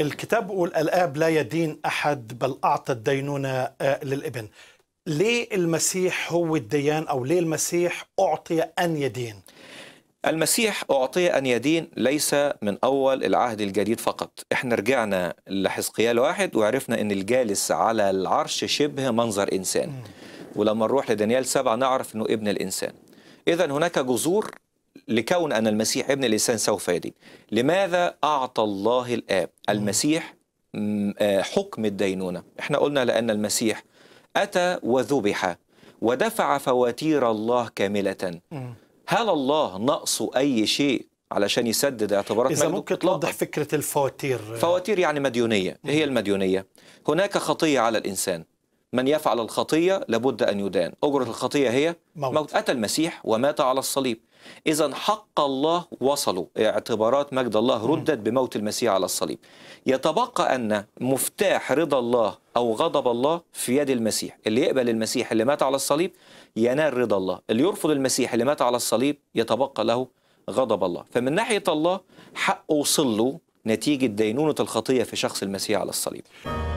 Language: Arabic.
الكتاب بيقول الآب لا يدين أحد بل أعطى الدينونة آه، للابن ليه المسيح هو الديان أو ليه المسيح أعطي أن يدين؟ المسيح أعطي أن يدين ليس من أول العهد الجديد فقط احنا رجعنا لحزقيال واحد وعرفنا أن الجالس على العرش شبه منظر إنسان ولما نروح لدانيال سبعة نعرف أنه ابن الإنسان إذا هناك جذور لكون أن المسيح ابن الإنسان سوف يدين لماذا أعطى الله الآب المسيح آه، حكم الدينونة احنا قلنا لأن المسيح أتى وذبح ودفع فواتير الله كاملة هل الله ناقصه أي شيء علشان يسدد اعتبارات إذا ممكن توضح فكرة الفواتير فواتير يعني مديونية هي المديونية هناك خطية على الإنسان من يفعل الخطية لابد أن يدان أجرة الخطية هي موت, موت. أتى المسيح ومات على الصليب إذا حق الله وصلوا اعتبارات مجد الله ردت بموت المسيح على الصليب يتبقى أن مفتاح رضا الله أو غضب الله في يد المسيح اللي يقبل المسيح اللي مات على الصليب ينال رضا الله اللي يرفض المسيح اللي مات على الصليب يتبقى له غضب الله فمن ناحية الله حقه وصل له نتيجة دينونة الخطية في شخص المسيح على الصليب